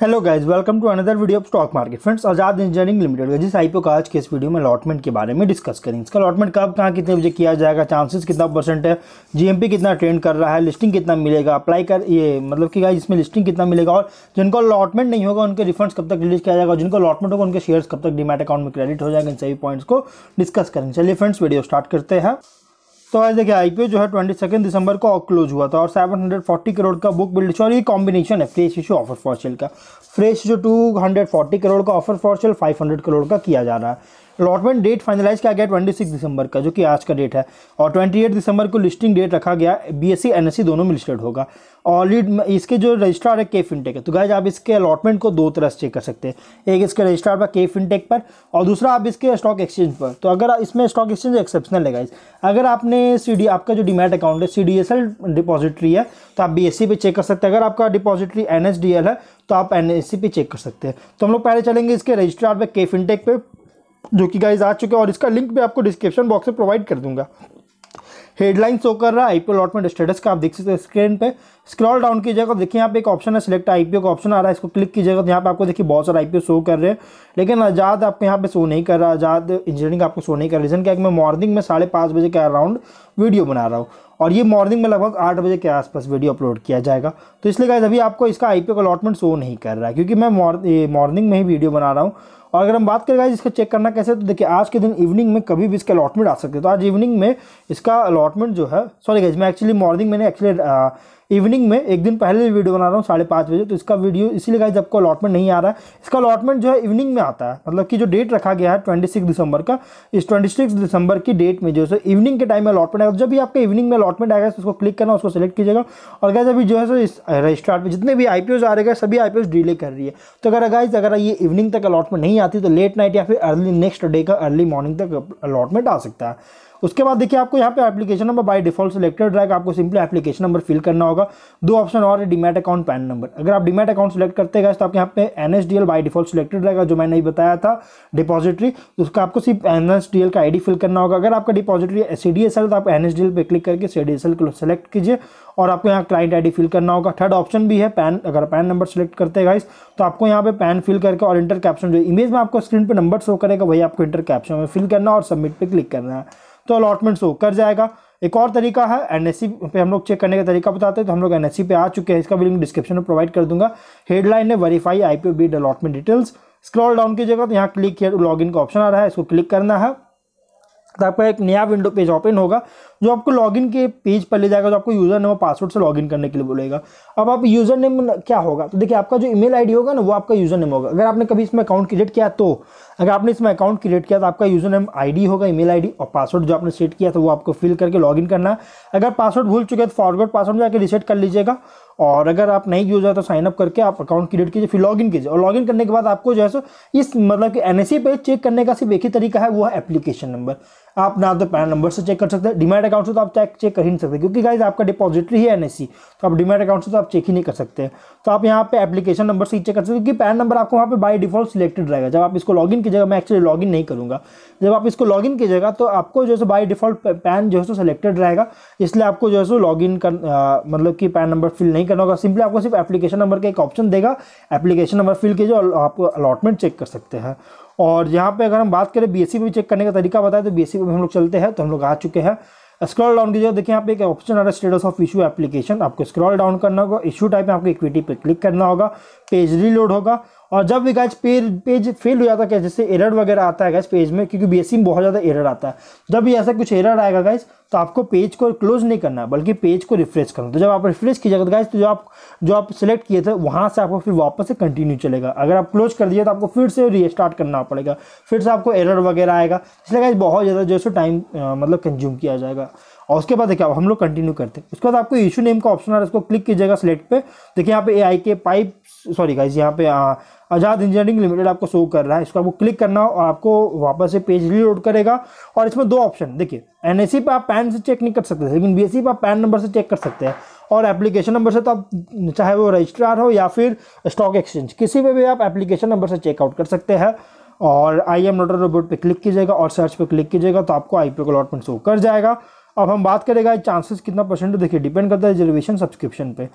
hello guys welcome to another video of stock market friends Azad engineering limited का जिस IPO का आज के इस वीडियो में अलॉटमेंट के बारे में डिस्कस करेंगे इसका अलॉटमेंट कब कहाँ कितने बजे किया जाएगा चांसेस कितना परसेंट है जीएमपी कितना ट्रेंड कर रहा है लिस्टिंग कितना मिलेगा अप्लाई कर ये मतलब कि गाइज इसमें लिस्टिंग कितना मिलेगा और जिनको अलॉटमेंट नहीं होगा उनके रिफंड कब तक रिलीज किया जाएगा जिनको अलॉटमेंट होगा उनके शेयर कब तक डिमेट अकाउंट में क्रेडिट हो जाएगा इन सभी पॉइंट्स को डिस्कस करेंगे चलिए फ्रेंड्स वीडियो स्टार्ट करते हैं तो आज देखिए आईपीओ जो है ट्वेंटी सेकेंड दिसंबर को क्लोज हुआ था और सेवन हंड्रेड फोर्टी करोड़ का बुक बिल्ड और ये कॉम्बिनेशन है fresh issue offer for sale का फ्रेश जो टू हंड्रेड फोर्टी करोड़ का offer for sale hundred crore का किया जा रहा है अलॉटमेंट डेट फाइनलाइज किया गया ट्वेंटी सिक्स दिसंबर का जो कि आज का डेट है और ट्वेंटी एट दिसंबर को लिस्टिंग डेट रखा गया बी एस सी दोनों में लिस्टेड होगा और लीड इसके जो रजिस्ट्रार है के फिनटेक है तो गाइज आप इसके अलॉटमेंट को दो तरह से चेक कर सकते हैं एक इसके रजिस्ट्रार पर के फिनटेक पर और दूसरा आप इसके स्टॉक एक्सचेंज पर तो अगर इसमें स्टॉक एक्सचेंज एक्सेप्शनल है गाइज अगर आपने सी आपका जो डिमेट अकाउंट है सी डिपॉजिटरी है तो आप बी पे चेक कर सकते हैं अगर आपका डिपॉजिटरी एन है तो आप एन पे चेक कर सकते हैं तो हम लोग पहले चलेंगे इसके रजिस्ट्रार पर के फिनटेक पर जो कि गाइज आ चुके हैं और इसका लिंक भी आपको डिस्क्रिप्शन बॉक्स में प्रोवाइड कर दूंगा हेडलाइन शो कर रहा है आईपीएल अलॉटमेंट स्टेटस का आप देख सकते हैं स्क्रीन पे स्क्रॉल डाउन कीजिएगा तो देखिए यहाँ पे एक ऑप्शन है सिलेक्ट आईपीओ का ऑप्शन आ रहा है इसको क्लिक कीजिएगा तो यहाँ पे आपको देखिए बहुत सारे आईपीओ शो कर रहे हैं लेकिन आज़ाद आपको यहाँ पे शो नहीं कर रहा आज़ाद इंजीनियरिंग आपको शो नहीं कर रहा रीज़न क्या है कि मैं मॉर्निंग में साढ़े पाँच बजे के अराउंड वीडियो बना रहा हूँ और ये मॉर्निंग में लगभग आठ बजे के आसपास वीडियो अपलोड किया जाएगा तो इसलिए कहा अभी आपको इसका आई का अलॉटमेंट शो नहीं कर रहा है क्योंकि मैं मॉर्निंग में ही वीडियो बना रहा हूँ और अगर हम बात करें गाइज इसका चेक करना कैसे तो देखिए आज के दिन इवनिंग में कभी भी इसका अलॉटमेंट आ सकते हैं तो आज इवनिंग में इसका अलॉटमेंट जो है सॉरी गाइज मैं एक्चुअली मॉर्निंग मैंने एक्चुअली इवनिंग में एक दिन पहले वीडियो बना रहा हूँ साढ़े पाँच बजे तो इसका वीडियो इसीलिए गाइज आपको अलॉटमेंट नहीं आ रहा है इसका अलॉटमेंट जो है इवनिंग में आता है मतलब कि जो डेट रखा गया है ट्वेंटी दिसंबर का इस ट्वेंटी दिसंबर की डेट में जो है इवनिंग के टाइम में अलॉटमेंट आएगा जब भी आपके इवनिंग में अलॉटमेंट आएगा उसको क्लिक करना उसको सेलेक्ट कीजिएगा और गाइज अभी जो है सो इस रजिस्ट्रार पर जितने भी आई आ रहे हैं सभी आई डिले कर रही है तो अगर गाइज अगर ये इवनिंग तक अलॉटमेंट नहीं आती तो लेट नाइट या फिर अर्ली नेक्स्ट डे का अर्ली मॉर्निंग तक अलॉटमेंट आ सकता है उसके बाद देखिए आपको यहाँ पे application number by default selected रहेगा आपको सिंपली एप्लीकेशन नंबर फिल करना होगा दो ऑप्शन और है डीमेट अकाउंट पैन नंबर अगर आप डीमेट अकाउंट सेलेक्ट करते गए तो आपके यहाँ पे N S D L by default selected रहेगा जो मैंने बताया था डिपॉजिटरी तो उसका आपको सिर्फ एन एस डी एल का आई डी फिल करना होगा अगर आपका depository C D S L तो आप एन एस डी एल पर क्लिक करके सी डी एस एल को सेलेक्ट कीजिए और आपको यहाँ क्लाइंट आई डी फिल करना होगा थर्ड ऑप्शन भी है पैन अगर पैन नंबर सेलेक्ट करते गाइस तो आपको यहाँ पे पैन फिल करके और इंटर कैप्शन जो इमेज में आपको स्क्रीन पे नंबर शो करेगा वही आपको इंटर कैप्शन में फिल करना और सबमिट पे क्लिक करना है तो अलॉटमेंट शो तो कर जाएगा एक और तरीका है एनएससी पे हम लोग चेक करने का तरीका बताते हैं तो हम लोग एनएससी पे आ चुके हैं इसका भी लिंक डिस्क्रिप्शन में प्रोवाइड कर दूंगा हेडलाइन है verify IPO bid allotment details scroll down कीजिएगा तो यहाँ क्लिक किया लॉग का ऑप्शन आ रहा है इसको क्लिक करना है तो आपका एक नया विंडो पेज ओपन होगा जो आपको लॉगिन के पेज पर ले जाएगा जो आपको यूज़र नेम और पासवर्ड से लॉगिन करने के लिए बोलेगा अब आप यूज़र नेम क्या होगा तो देखिए आपका जो ईमेल आईडी होगा ना वो आपका यूज़र नेम होगा अगर आपने कभी इसमें अकाउंट क्रिएट किया तो अगर आपने इसमें अकाउंट क्रिएट किया तो आपका यूज़र नेम आई होगा ईमेल आईडी और पासवर्ड जो आपने सेट किया था वो आपको फिल करके लॉगिन करना है अगर पासवर्ड भूल चुके हैं तो फॉरवर्ड पासवर्ड जाकर रिसेट कर लीजिएगा और अगर आप नहीं यूज़र तो साइनअप करके आप अकाउंट क्रिएट कीजिए फिर लॉगिन कीजिए और लॉगिन करने के बाद आपको जो है सो इस मतलब कि एन पेज चेक करने का सिर्फ एक ही तरीका है वो है एप्लीकेशन नंबर आप ना तो पैन नंबर से चेक कर सकते हैं डिमेट अकाउंट से तो आप चेक चेक कर ही नहीं सकते क्योंकि गाइज आपका डिपॉजिटरी है एनएससी e, तो आप डिमेट अकाउंट से तो आप चेक ही नहीं कर सकते तो आप यहाँ पे एप्लीकेशन नंबर से ही चेक कर सकते क्योंकि पैन नंबर आपको वहाँ पे बाई डिफॉल्ट सिलेक्टेड रहेगा जब आप इसको लॉग इन कीजिएगा मैं एक्चुअली इन नहीं करूँगा जब आप इसको लॉगिन कीजिएगा तो आपको जो है बाई डिफॉल्ट पैन जो है सो सिलेक्टेड रहेगा इसलिए आपको जो है सो इन कर मतलब कि पैन नंबर फिल नहीं करना होगा सिंपली आपको सिर्फ एप्लीकेशन नंबर का एक ऑप्शन देगा एप्लीकेशन नंबर फिल कीजिए और आप अलॉटमेंट चेक कर सकते हैं और यहाँ पे अगर हम बात करें बी एस भी चेक करने का तरीका बताए तो बी एस सी हम लोग चलते हैं तो हम लोग आ चुके हैं स्क्रॉल डाउन कीजिए देखिए यहाँ पे एक ऑप्शन आ रहा है स्टेटस ऑफ इशू एप्लीकेशन आपको स्क्रॉल डाउन करना होगा इशू टाइप में आपको इक्विटी पे क्लिक करना होगा पेज रीलोड होगा और जब भी गाइज पेज पेज फेल हो जाता है जैसे एरर वगैरह आता है गैस पेज में क्योंकि बी में बहुत ज़्यादा एरर आता है जब भी ऐसा कुछ एरर आएगा गाइज तो आपको पेज को क्लोज नहीं करना है बल्कि पेज को रिफ्रेश करना तो जब आप रिफ्रेश कीजिएगा तो गाइज तो जो आप जो आप सेलेक्ट किए थे वहाँ से आपको फिर वापस से कंटिन्यू चलेगा अगर आप क्लोज कर दिए तो आपको फिर से रीस्टार्ट करना पड़ेगा फिर से आपको एरर वगैरह आएगा इसलिए गाइज बहुत ज़्यादा जो है सो टाइम मतलब कंज्यूम किया जाएगा और उसके बाद देखिए हम लोग कंटिन्यू करते हैं उसके बाद आपको इशू नेम का ऑप्शन आ रहा है उसको क्लिक कीजिएगा सिलेक्ट पे देखिए यहाँ पे ए आई के पाइप सॉरी गाइज यहाँ पे आज़ाद इंजीनियरिंग लिमिटेड आपको शो कर रहा है इसको आपको क्लिक करना और आपको वापस से पेज रीलोड करेगा और इसमें दो ऑप्शन देखिए एन पर आप पैन से चेक नहीं कर सकते लेकिन बी पर आप पैन नंबर से चेक कर सकते हैं और एप्लीकेशन नंबर से तो आप चाहे वो रजिस्ट्रार हो या फिर स्टॉक एक्सचेंज किसी पर भी आप एप्लीकेशन नंबर से चेकआउट कर सकते हैं और आई एम नोटर रोबोट पर क्लिक कीजिएगा और सर्च पर क्लिक कीजिएगा तो आपको आई पी का अलॉटमेंट शो कर जाएगा अब हम बात करेगा चांसेस कितना परसेंट देखिए डिपेंड करता है रिजर्वेशन सब्सक्रिप्शन पे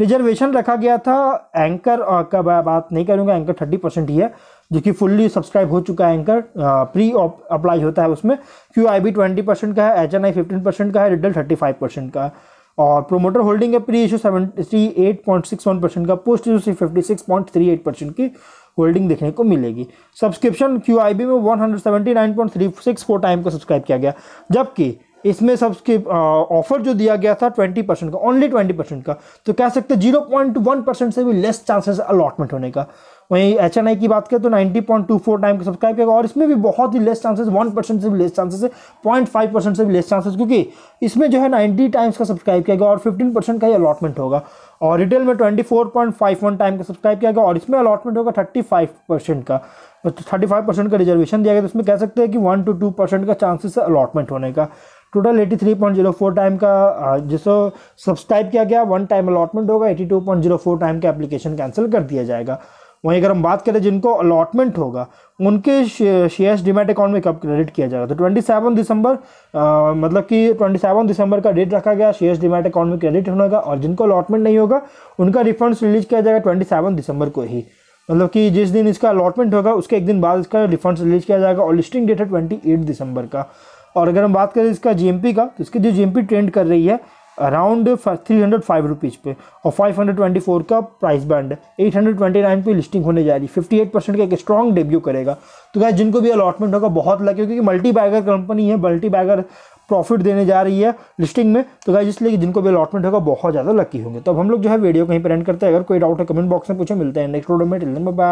रिजर्वेशन रखा गया था एंकर का बात नहीं करूँगा एंकर थर्टी परसेंट ही है जो कि फुल्ली सब्सक्राइब हो चुका है एंकर प्री अप्लाई होता है उसमें Q I B twenty percent का है H N I fifteen percent का है रिडल थर्टी फाइव परसेंट का है और प्रोमोटर होल्डिंग है pre issue seventy eight point six one percent का post issue fifty six point three eight percent की होल्डिंग देखने को मिलेगी सब्सक्रिप्शन क्यू में वन हंड्रेड टाइम को सब्सक्राइब किया गया जबकि इसमें सबके ऑफर जो दिया गया था 20 परसेंट का ओनली 20 परसेंट का तो कह सकते जीरो पॉइंट वन परसेंट से भी लेस चांसेस अलॉटमेंट होने का वहीं एच एन आई की बात करें तो 90.24 टाइम का सब्सक्राइब किया और इसमें भी बहुत ही लेस चांसेस वन परसेंट से भी लेस चांसेस है पॉइंट फाइव परसेंट से भी लेस चांसेस क्योंकि इसमें जो है नाइन्टी टाइम्स का सब्सक्राइब किया गया और फिफ्टीन परसेंट का ही अलॉटमेंट होगा और रिटेल में twenty four point five one time का सब्सक्राइब किया गया और इसमें अलॉटमेंट होगा थर्टी फाइव परसेंट का थर्टी फाइव परसेंट का रिजर्वेशन दिया गया तो इसमें कह सकते हैं कि वन टू टू परसेंट का चांसेस है अलॉटमेंट होने का total eighty three point zero four time का जिसको सब्सक्राइब किया गया वन टाइम अलॉटमेंट होगा eighty two point zero four time का एप्लीकेशन कैंसिल कर दिया जाएगा वहीं अगर हम बात करें जिनको अलॉटमेंट होगा उनके शेयर्स डिमेट अकाउंट में कब क्रेडिट किया जाएगा तो ट्वेंटी सेवन दिसंबर आ, मतलब कि ट्वेंटी सेवन दिसंबर का डेट रखा गया शेयर्स डिमेट अकाउंट में क्रेडिट होने का और जिनको अलॉटमेंट नहीं होगा उनका रिफंड रिलीज किया जाएगा ट्वेंटी सेवन दिसंबर को ही मतलब कि जिस दिन इसका अलॉटमेंट होगा उसके एक दिन बाद इसका रिफंड रिलीज किया जाएगा और लिस्टिंग डेट है ट्वेंटी एट दिसंबर का और अगर हम बात करें इसका जी का तो इसकी जो जी ट्रेंड कर रही है around three hundred five rupees पे और फाइव हंड्रेड ट्वेंटी फोर का प्राइस बैंड है एट हंड्रेड ट्वेंटी नाइन पे लिस्टिंग होने जा रही है फिफ्टी एट परसेंट का एक स्ट्रॉन्ग डेब्यू करेगा तो क्या जिनको भी अलॉटमेंट होगा बहुत लगे क्योंकि मल्टी बैगर कंपनी है मल्टी बैगर प्रॉफिट देने जा रही है लिस्टिंग में तो क्या इसलिए जिनको भी अलॉटमेंट होगा बहुत ज़्यादा लकी होंगे तो अब हम लोग जो है वीडियो कहीं पर एंड करते हैं अगर कोई डाउट है कमेंट बॉक्स में पूछे मिलते हैं नेक्स्ट वीडियो में टिल बाय